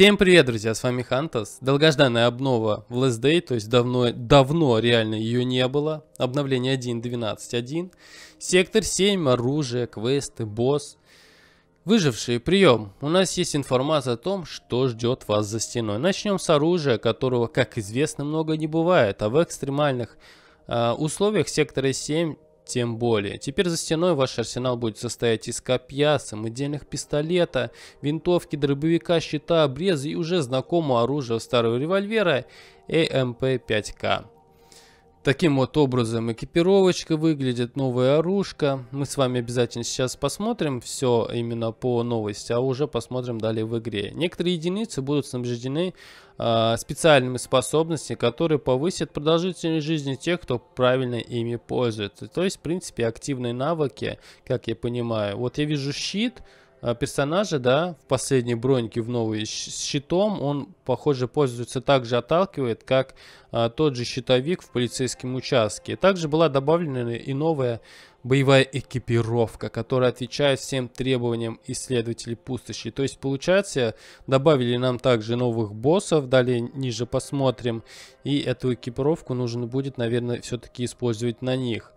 Всем привет, друзья, с вами Хантас. Долгожданная обнова в Last Day, то есть давно, давно реально ее не было. Обновление 1.12.1. Сектор 7, оружие, квесты, босс. Выжившие, прием. У нас есть информация о том, что ждет вас за стеной. Начнем с оружия, которого, как известно, много не бывает. А в экстремальных э, условиях сектора 7 тем более. Теперь за стеной ваш арсенал будет состоять из копья, самодельных пистолета, винтовки, дробовика, щита, обреза и уже знакомого оружия старого револьвера AMP-5К. Таким вот образом экипировочка выглядит, новая оружка. Мы с вами обязательно сейчас посмотрим все именно по новости, а уже посмотрим далее в игре. Некоторые единицы будут снабжены э, специальными способностями, которые повысят продолжительность жизни тех, кто правильно ими пользуется. То есть, в принципе, активные навыки, как я понимаю. Вот я вижу щит, Э, персонажа, да, в последней броньке в новой щитом, он, похоже, пользуется так же отталкивает, как а, тот же щитовик в полицейском участке. Также была добавлена и новая боевая экипировка, которая отвечает всем требованиям исследователей пустоши. То есть, получается, добавили нам также новых боссов, далее ниже посмотрим, и эту экипировку нужно будет, наверное, все-таки использовать на них.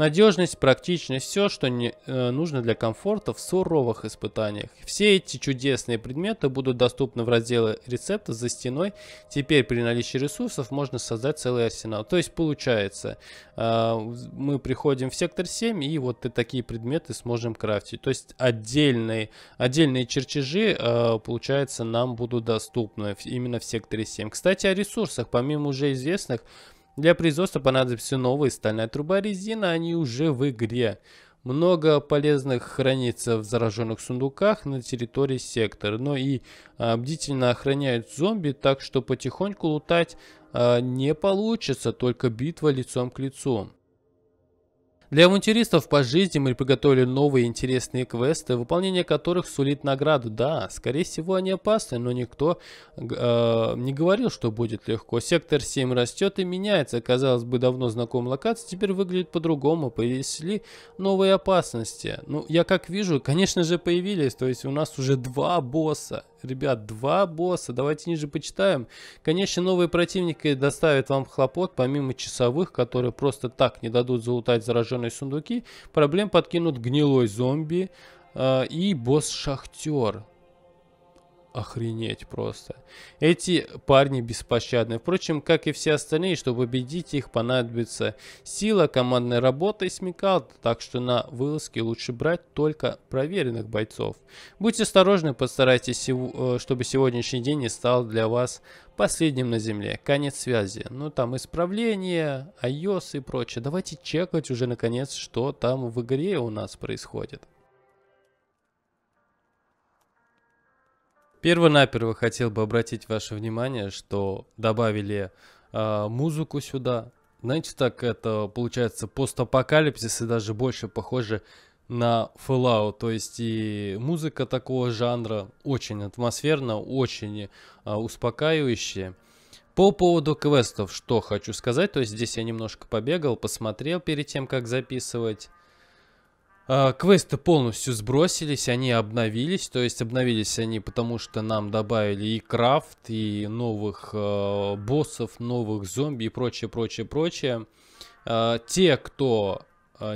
Надежность, практичность, все, что не, э, нужно для комфорта в суровых испытаниях. Все эти чудесные предметы будут доступны в разделе рецепта за стеной. Теперь при наличии ресурсов можно создать целый арсенал. То есть получается, э, мы приходим в сектор 7 и вот и такие предметы сможем крафтить. То есть отдельные, отдельные чертежи, э, получается, нам будут доступны именно в секторе 7. Кстати, о ресурсах, помимо уже известных, для производства понадобится новая стальная труба, резина, они уже в игре. Много полезных хранится в зараженных сундуках на территории сектора, но и а, бдительно охраняют зомби, так что потихоньку лутать а, не получится, только битва лицом к лицу. Для авантюристов по жизни мы приготовили новые интересные квесты, выполнение которых сулит награду. Да, скорее всего они опасны, но никто э, не говорил, что будет легко. Сектор 7 растет и меняется. Казалось бы, давно знакомая локация теперь выглядит по-другому. Появились ли новые опасности? Ну, я как вижу, конечно же появились. То есть у нас уже два босса. Ребят, два босса, давайте ниже почитаем. Конечно, новые противники доставят вам хлопот, помимо часовых, которые просто так не дадут залутать зараженные сундуки. Проблем подкинут гнилой зомби э, и босс-шахтер охренеть просто. Эти парни беспощадны. Впрочем, как и все остальные, чтобы победить их, понадобится сила, командная работа и смекалка, так что на вылазке лучше брать только проверенных бойцов. Будьте осторожны, постарайтесь, э, чтобы сегодняшний день не стал для вас последним на земле. Конец связи. Ну, там исправление, iOS и прочее. Давайте чекать уже, наконец, что там в игре у нас происходит. Перво-наперво хотел бы обратить ваше внимание, что добавили э, музыку сюда. Знаете, так это получается постапокалипсис и даже больше похоже на Fallout. То есть и музыка такого жанра очень атмосферно, очень э, успокаивающая. По поводу квестов, что хочу сказать, то есть здесь я немножко побегал, посмотрел перед тем, как записывать. А, квесты полностью сбросились, они обновились, то есть обновились они потому, что нам добавили и крафт, и новых э, боссов, новых зомби и прочее, прочее, прочее. Э, те, кто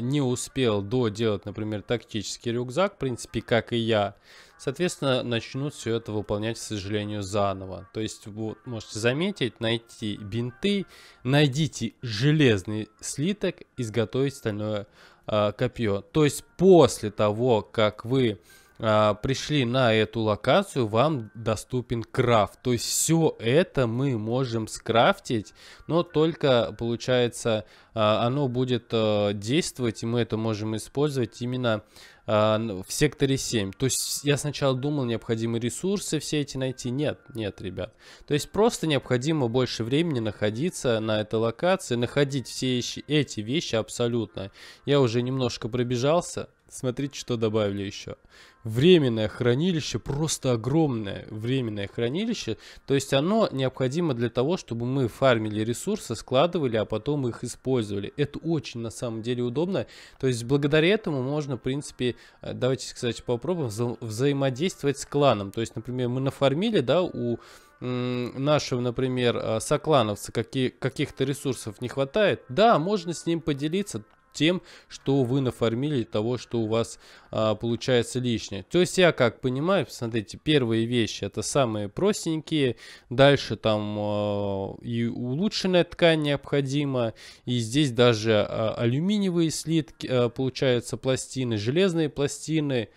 не успел доделать, например, тактический рюкзак, в принципе, как и я, Соответственно, начнут все это выполнять, к сожалению, заново. То есть, вот, можете заметить, найти бинты, найдите железный слиток, изготовить стальное э, копье. То есть, после того, как вы э, пришли на эту локацию, вам доступен крафт. То есть, все это мы можем скрафтить, но только, получается, э, оно будет э, действовать, и мы это можем использовать именно а, ну, в секторе 7. То есть я сначала думал, необходимы ресурсы все эти найти. Нет, нет, ребят. То есть просто необходимо больше времени находиться на этой локации, находить все эти вещи абсолютно. Я уже немножко пробежался. Смотрите, что добавили еще. Временное хранилище, просто огромное временное хранилище. То есть оно необходимо для того, чтобы мы фармили ресурсы, складывали, а потом их использовали. Это очень на самом деле удобно. То есть благодаря этому можно, в принципе, Э, давайте, кстати, попробуем вза взаимодействовать с кланом. То есть, например, мы нафармили, да, у нашего, например, э, соклановца какие, каких-то ресурсов не хватает, да, можно с ним поделиться, тем, что вы нафармили того, что у вас а, получается лишнее. То есть я как понимаю, смотрите, первые вещи это самые простенькие, дальше там а, и улучшенная ткань необходима, и здесь даже а, алюминиевые слитки, а, получается пластины, железные пластины,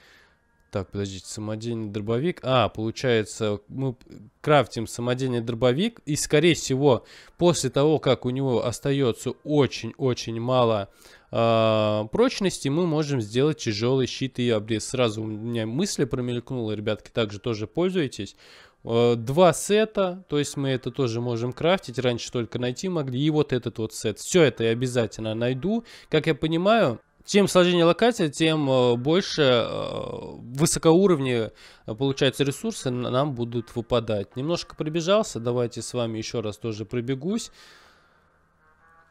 так, подождите, самодельный дробовик. А, получается, мы крафтим самодельный дробовик. И, скорее всего, после того, как у него остается очень-очень мало а, прочности мы можем сделать тяжелый щит и обрез. Сразу у меня мысли промелькнула, ребятки, также тоже пользуйтесь. Э, два сета, то есть мы это тоже можем крафтить, раньше только найти могли. И вот этот вот сет. Все это я обязательно найду. Как я понимаю, тем сложнее локация, тем э, больше э, высокоуровневые, получается, ресурсы нам будут выпадать. Немножко пробежался, давайте с вами еще раз тоже пробегусь.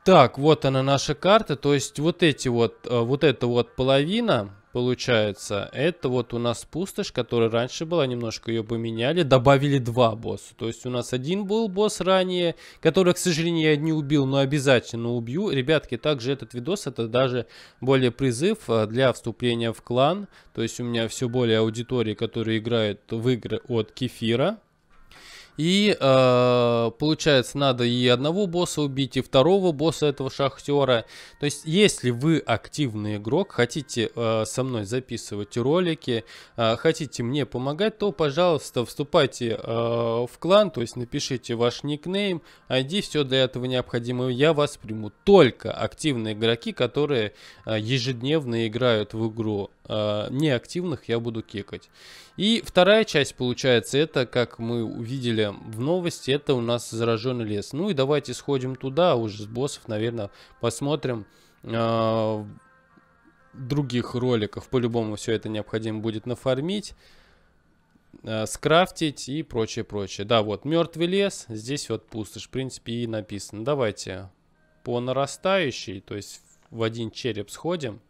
Так, вот она наша карта. То есть вот эти вот, э, вот эта вот половина, получается, это вот у нас пустошь, которая раньше была, немножко ее поменяли, добавили два босса. То есть у нас один был босс ранее, который, к сожалению, я не убил, но обязательно убью. Ребятки, также этот видос, это даже более призыв э, для вступления в клан. То есть у меня все более аудитории, которые играют в игры от Кефира. И э, получается, надо и одного босса убить, и второго босса этого шахтера. То есть, если вы активный игрок, хотите э, со мной записывать ролики, э, хотите мне помогать, то, пожалуйста, вступайте э, в клан, то есть напишите ваш никнейм, ID, все для этого необходимое. Я вас приму только активные игроки, которые э, ежедневно играют в игру э, неактивных я буду кекать И вторая часть, получается, это, как мы увидели в новости, это у нас зараженный лес. Ну и давайте сходим туда, а уже с боссов, наверное, посмотрим э, других роликов. По-любому все это необходимо будет нафармить э, скрафтить и прочее, прочее. Да, вот мертвый лес, здесь вот пустошь, в принципе, и написано. Давайте по нарастающей, то есть в один череп сходим.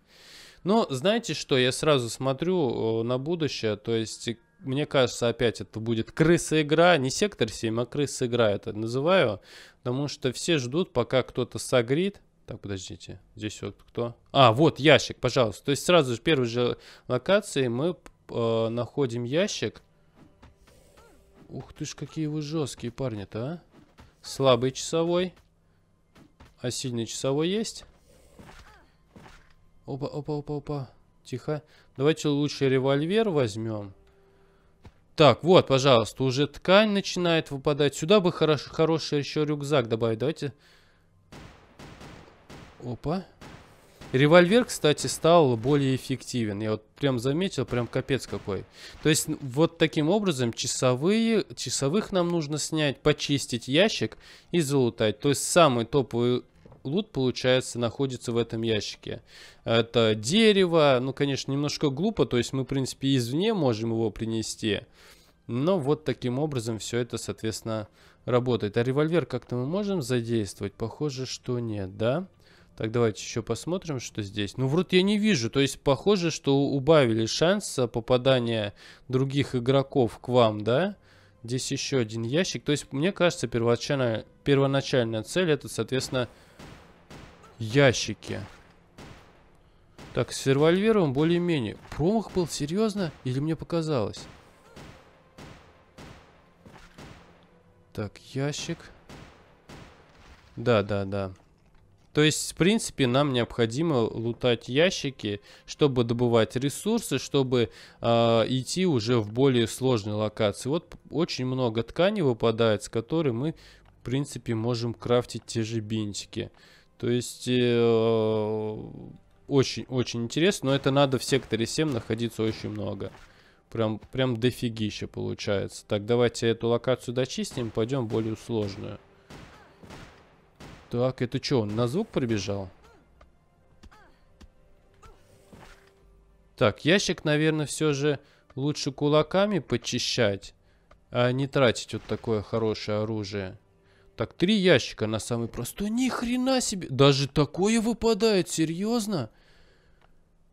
Но знаете что, я сразу смотрю э, на будущее, то есть мне кажется, опять это будет крыса игра, не сектор 7, а крыса игра это называю, потому что все ждут, пока кто-то согрит. Так, подождите, здесь вот кто? А, вот ящик, пожалуйста. То есть сразу же в первой же локации мы э, находим ящик. Ух ты ж, какие вы жесткие парни-то, а. Слабый часовой. А сильный часовой есть? Опа, опа, опа, опа. Тихо. Давайте лучше револьвер возьмем. Так, вот, пожалуйста, уже ткань начинает выпадать. Сюда бы хорош, хороший еще рюкзак добавить. Давайте. Опа. Револьвер, кстати, стал более эффективен. Я вот прям заметил, прям капец какой. То есть вот таким образом часовые, часовых нам нужно снять, почистить ящик и залутать. То есть самый топовый лут, получается, находится в этом ящике. Это дерево, ну, конечно, немножко глупо, то есть мы, в принципе, извне можем его принести. Но вот таким образом все это, соответственно, работает. А револьвер как-то мы можем задействовать? Похоже, что нет, да? Так, давайте еще посмотрим, что здесь. Ну, вроде я не вижу. То есть, похоже, что убавили шанс попадания других игроков к вам, да? Здесь еще один ящик. То есть, мне кажется, первоначальная, первоначальная цель это, соответственно, ящики. Так, с револьвером более-менее. Промах был? Серьезно? Или мне показалось? Так, ящик. Да, да, да. То есть, в принципе, нам необходимо лутать ящики, чтобы добывать ресурсы, чтобы э, идти уже в более сложные локации. Вот очень много ткани выпадает, с которой мы, в принципе, можем крафтить те же бинтики. То есть очень-очень э, интересно, но это надо в секторе 7 находиться очень много. Прям, прям дофигища получается. Так, давайте эту локацию дочистим, пойдем более сложную. Так, это что, он на звук прибежал? Так, ящик, наверное, все же лучше кулаками почищать, а не тратить вот такое хорошее оружие. Так, три ящика на самый простой. Ни хрена себе. Даже такое выпадает, серьезно?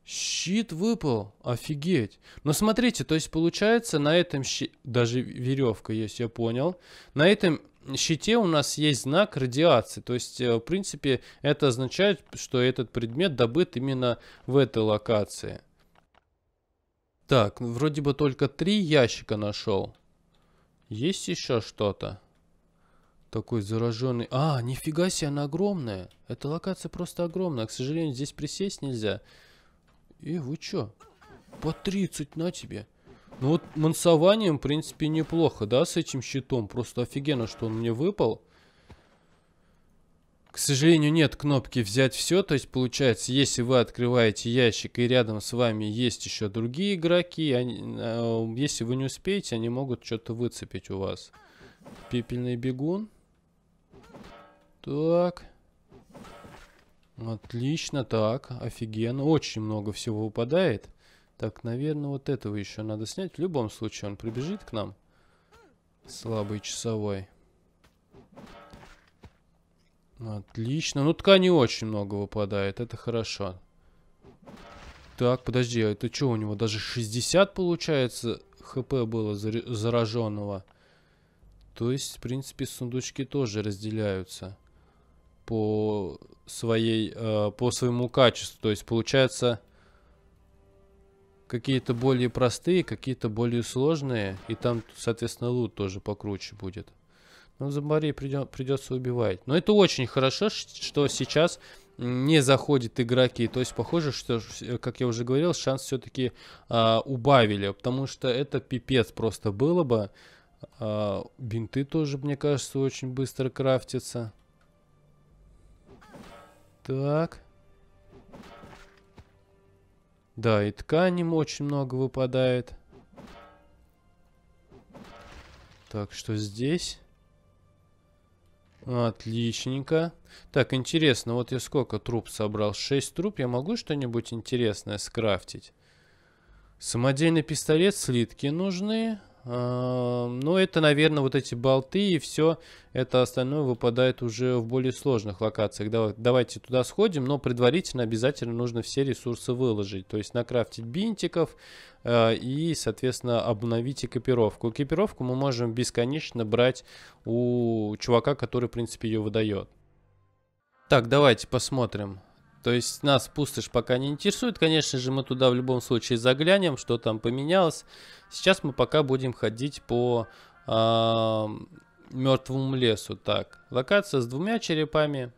Щит выпал, офигеть. Но смотрите, то есть получается на этом щите... Даже веревка есть, я понял. На этом щите у нас есть знак радиации. То есть, э, в принципе, это означает, что этот предмет добыт именно в этой локации. Так, ну, вроде бы только три ящика нашел. Есть еще что-то? такой зараженный. А, нифига себе, она огромная. Эта локация просто огромная. К сожалению, здесь присесть нельзя. И вы чё? По 30 на тебе. Ну вот мансованием, в принципе, неплохо, да, с этим щитом. Просто офигенно, что он мне выпал. К сожалению, нет кнопки «Взять все», то есть получается, если вы открываете ящик и рядом с вами есть еще другие игроки, они, э, если вы не успеете, они могут что-то выцепить у вас. Пепельный бегун. Так. Отлично, так, офигенно. Очень много всего выпадает. Так, наверное, вот этого еще надо снять. В любом случае, он прибежит к нам. Слабый часовой. Отлично. Ну, ткани очень много выпадает. Это хорошо. Так, подожди, а это что у него? Даже 60, получается, хп было зараженного. То есть, в принципе, сундучки тоже разделяются по своей, э, по своему качеству. То есть получается какие-то более простые, какие-то более сложные, и там, соответственно, лут тоже покруче будет. Но ну, зомбарей придет, придется убивать. Но это очень хорошо, что сейчас не заходят игроки. То есть, похоже, что, э, как я уже говорил, шанс все-таки а, убавили. Потому что это пипец просто было бы. А, бинты тоже, мне кажется, очень быстро крафтятся. Так. Да, и тканем очень много выпадает. Так, что здесь? Отличненько. Так, интересно, вот я сколько труп собрал? 6 труп. Я могу что-нибудь интересное скрафтить? Самодельный пистолет, слитки нужны. Эм, ну, это, наверное, вот эти болты и все это остальное выпадает уже в более сложных локациях. Давайте туда сходим, но предварительно обязательно нужно все ресурсы выложить. То есть накрафтить бинтиков э, и, соответственно, обновить экипировку. Экипировку мы можем бесконечно брать у чувака, который, в принципе, ее выдает. Так, давайте посмотрим. То есть нас пустошь пока не интересует. Конечно же, мы туда в любом случае заглянем, что там поменялось. Сейчас мы пока будем ходить по э, а, мертвому лесу. Так, локация с двумя черепами.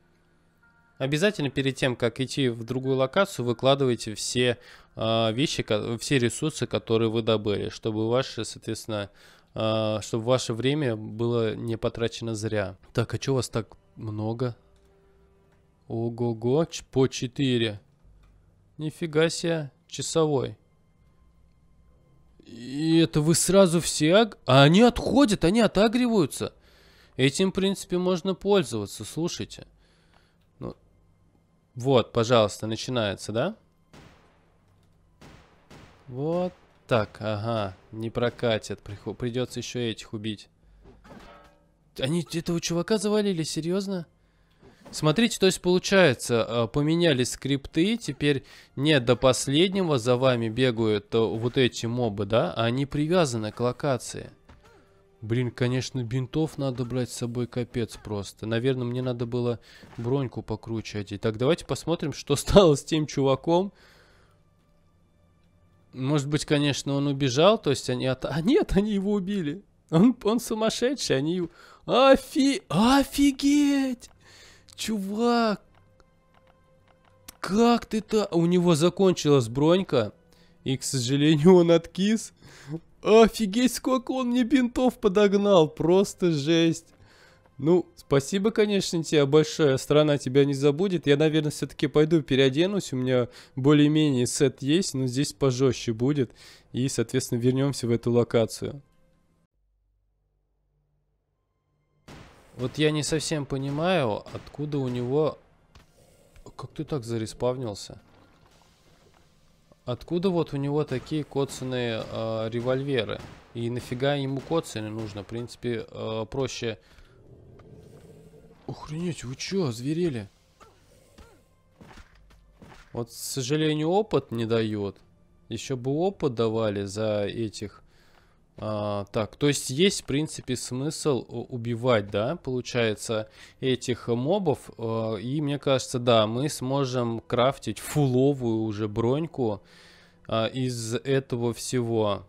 Обязательно перед тем, как идти в другую локацию, выкладывайте все э, вещи, все ресурсы, которые вы добыли, чтобы ваше, соответственно, э, чтобы ваше время было не потрачено зря. Так, а что у вас так много? Ого-го, по 4. Нифига себе, часовой. И это вы сразу все... Аг... А они отходят, они отагриваются. Этим, в принципе, можно пользоваться, слушайте. Ну, вот, пожалуйста, начинается, да? Вот так, ага, не прокатит. Придется еще этих убить. Они этого чувака завалили, серьезно? Смотрите, то есть получается, э, поменяли скрипты, теперь не до последнего за вами бегают э, вот эти мобы, да? А они привязаны к локации. Блин, конечно, бинтов надо брать с собой капец просто. Наверное, мне надо было броньку покруче одеть. Так, давайте посмотрим, что стало с тем чуваком. Может быть, конечно, он убежал, то есть они... От... А нет, они его убили. Он, он сумасшедший, они... Офи... Офигеть! Чувак! Как ты-то... У него закончилась бронька. И, к сожалению, он откис. Офигеть, сколько он мне бинтов подогнал. Просто жесть. Ну, спасибо, конечно, тебе большое. Страна тебя не забудет. Я, наверное, все-таки пойду переоденусь. У меня более-менее сет есть, но здесь пожестче будет. И, соответственно, вернемся в эту локацию. Вот я не совсем понимаю, откуда у него... Как ты так зареспавнился? Откуда вот у него такие коцаные э, а, револьверы? И нафига ему коцаны нужно? В принципе, э, проще... Охренеть, вы чё, озверели? Вот, к сожалению, опыт не дает. Еще бы опыт давали за этих а, так, то есть есть, в принципе, смысл убивать, да, получается, этих мобов. А, и мне кажется, да, мы сможем крафтить фуловую уже броньку а, из этого всего.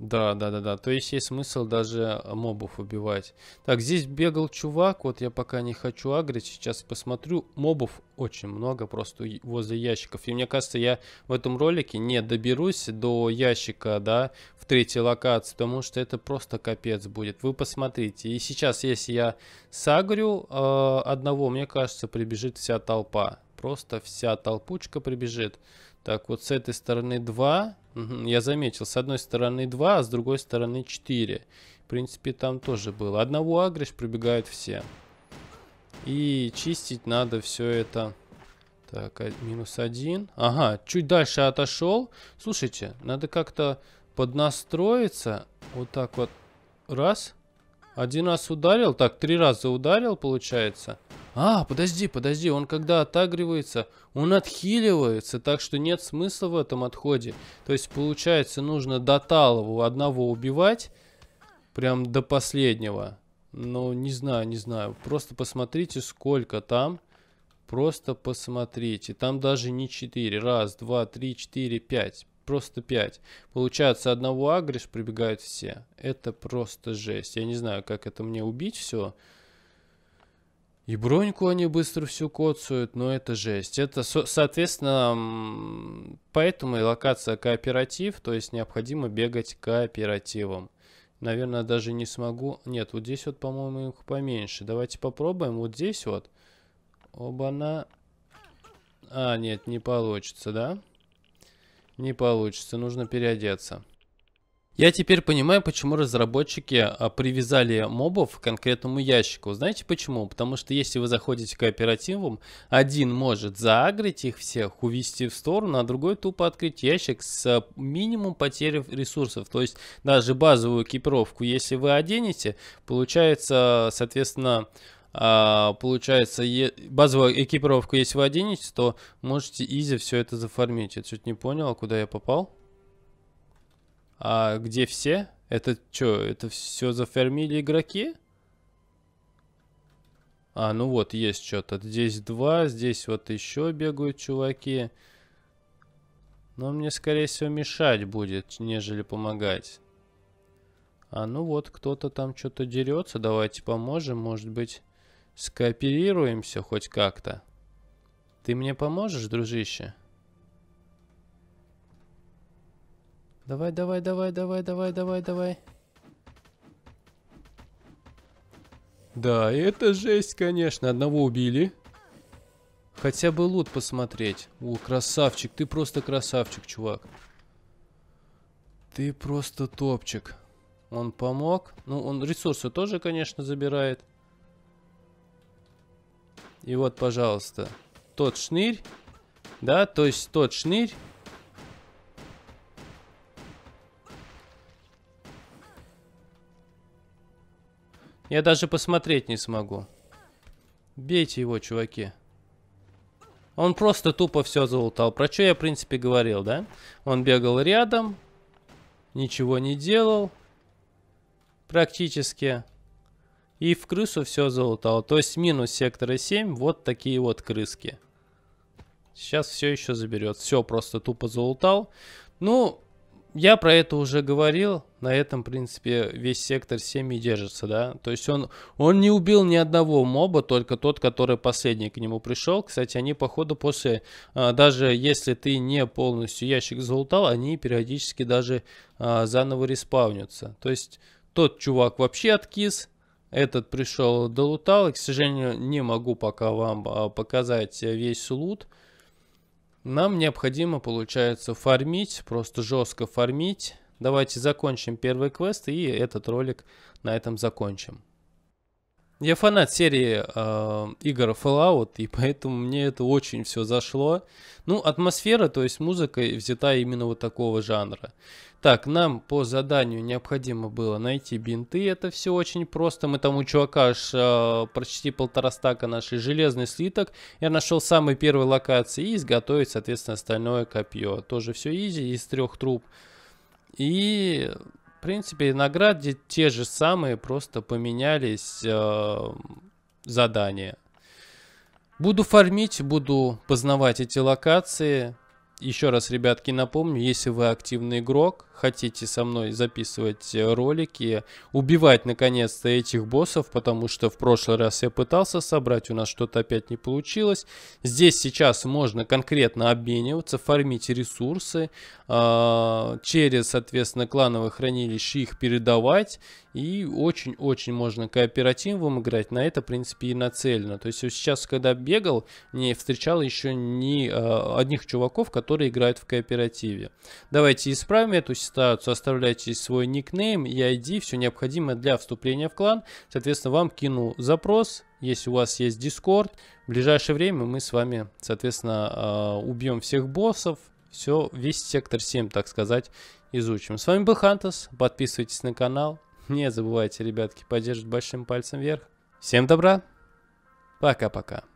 Да, да, да, да. То есть есть смысл даже мобов убивать. Так, здесь бегал чувак. Вот я пока не хочу агрить. Сейчас посмотрю. Мобов очень много просто возле ящиков. И мне кажется, я в этом ролике не доберусь до ящика, да, в третьей локации. Потому что это просто капец будет. Вы посмотрите. И сейчас, если я сагрю э, одного, мне кажется, прибежит вся толпа. Просто вся толпучка прибежит. Так, вот с этой стороны два я заметил, с одной стороны 2, а с другой стороны 4. В принципе, там тоже было. Одного агриш пробегают все. И чистить надо все это. Так, а, минус один. Ага, чуть дальше отошел. Слушайте, надо как-то поднастроиться. Вот так вот. Раз. Один раз ударил, так, три раза ударил, получается. А, подожди, подожди, он когда отагривается, он отхиливается, так что нет смысла в этом отходе. То есть, получается, нужно до Талову одного убивать, прям до последнего. Ну, не знаю, не знаю. Просто посмотрите, сколько там. Просто посмотрите. Там даже не 4. Раз, два, три, четыре, пять просто 5. Получается, одного агриш прибегают все. Это просто жесть. Я не знаю, как это мне убить все. И броньку они быстро всю коцают, но это жесть. Это, соответственно, поэтому и локация кооператив, то есть необходимо бегать кооперативом. Наверное, даже не смогу... Нет, вот здесь вот, по-моему, их поменьше. Давайте попробуем вот здесь вот. Оба-на... А, нет, не получится, да? Не получится, нужно переодеться. Я теперь понимаю, почему разработчики а, привязали мобов к конкретному ящику. Знаете почему? Потому что если вы заходите кооперативом, один может заагрить их всех, увести в сторону, а другой тупо открыть ящик с а, минимум потери ресурсов. То есть даже базовую экипировку, если вы оденете, получается, соответственно, а, получается, е- базовую экипировку, если вы оденете, то можете изи все это зафармить. Я чуть не понял, а куда я попал. А где все? Это что, это все зафармили игроки? А, ну вот, есть что-то. Здесь два, здесь вот еще бегают чуваки. Но мне, скорее всего, мешать будет, нежели помогать. А, ну вот, кто-то там что-то дерется. Давайте поможем, может быть... Скооперируемся хоть как-то. Ты мне поможешь, дружище? Давай, давай, давай, давай, давай, давай, давай. Да, это жесть, конечно. Одного убили. Хотя бы лут посмотреть. О, красавчик. Ты просто красавчик, чувак. Ты просто топчик. Он помог. Ну, он ресурсы тоже, конечно, забирает. И вот, пожалуйста, тот шнырь, да, то есть тот шнырь. Я даже посмотреть не смогу. Бейте его, чуваки. Он просто тупо все залутал. Про что я, в принципе, говорил, да? Он бегал рядом, ничего не делал практически. И в крысу все залутало. То есть минус сектора 7 вот такие вот крыски. Сейчас все еще заберет. Все просто тупо залутал. Ну, я про это уже говорил. На этом, в принципе, весь сектор 7 и держится, да. То есть он, он не убил ни одного моба, только тот, который последний к нему пришел. Кстати, они, походу, после... А, даже если ты не полностью ящик залутал, они периодически даже а, заново респавнятся. То есть тот чувак вообще откис, этот пришел долутал, лута. К сожалению, не могу пока вам а, показать весь лут. Нам необходимо, получается, фармить, просто жестко фармить. Давайте закончим первый квест и этот ролик на этом закончим. Я фанат серии э, игр Fallout, и поэтому мне это очень все зашло. Ну, атмосфера, то есть музыка взята именно вот такого жанра. Так, нам по заданию необходимо было найти бинты, это все очень просто. Мы там у чувака аж э, почти полтора стака нашей железный слиток. Я нашел самые первые локации и изготовить, соответственно, остальное копье. Тоже все изи, из трех труб. И в принципе, награды те же самые, просто поменялись э, задания. Буду фармить, буду познавать эти локации, еще раз, ребятки, напомню, если вы активный игрок, хотите со мной записывать э, ролики, убивать наконец-то этих боссов, потому что в прошлый раз я пытался собрать, у нас что-то опять не получилось. Здесь сейчас можно конкретно обмениваться, фармить ресурсы, а, через, соответственно, клановые хранилища их передавать, и очень-очень можно кооперативом играть, на это, в принципе, и нацелено. То есть сейчас, когда бегал, не встречал еще ни а, одних чуваков, которые которые играют в кооперативе. Давайте исправим эту ситуацию, оставляйте свой никнейм и ID, все необходимое для вступления в клан. Соответственно, вам кину запрос, если у вас есть Discord. В ближайшее время мы с вами, соответственно, а, убьем всех боссов, все, весь сектор 7, так сказать, изучим. С вами был Хантас, подписывайтесь на канал. Не забывайте, ребятки, поддерживать большим пальцем вверх. Всем добра, пока-пока.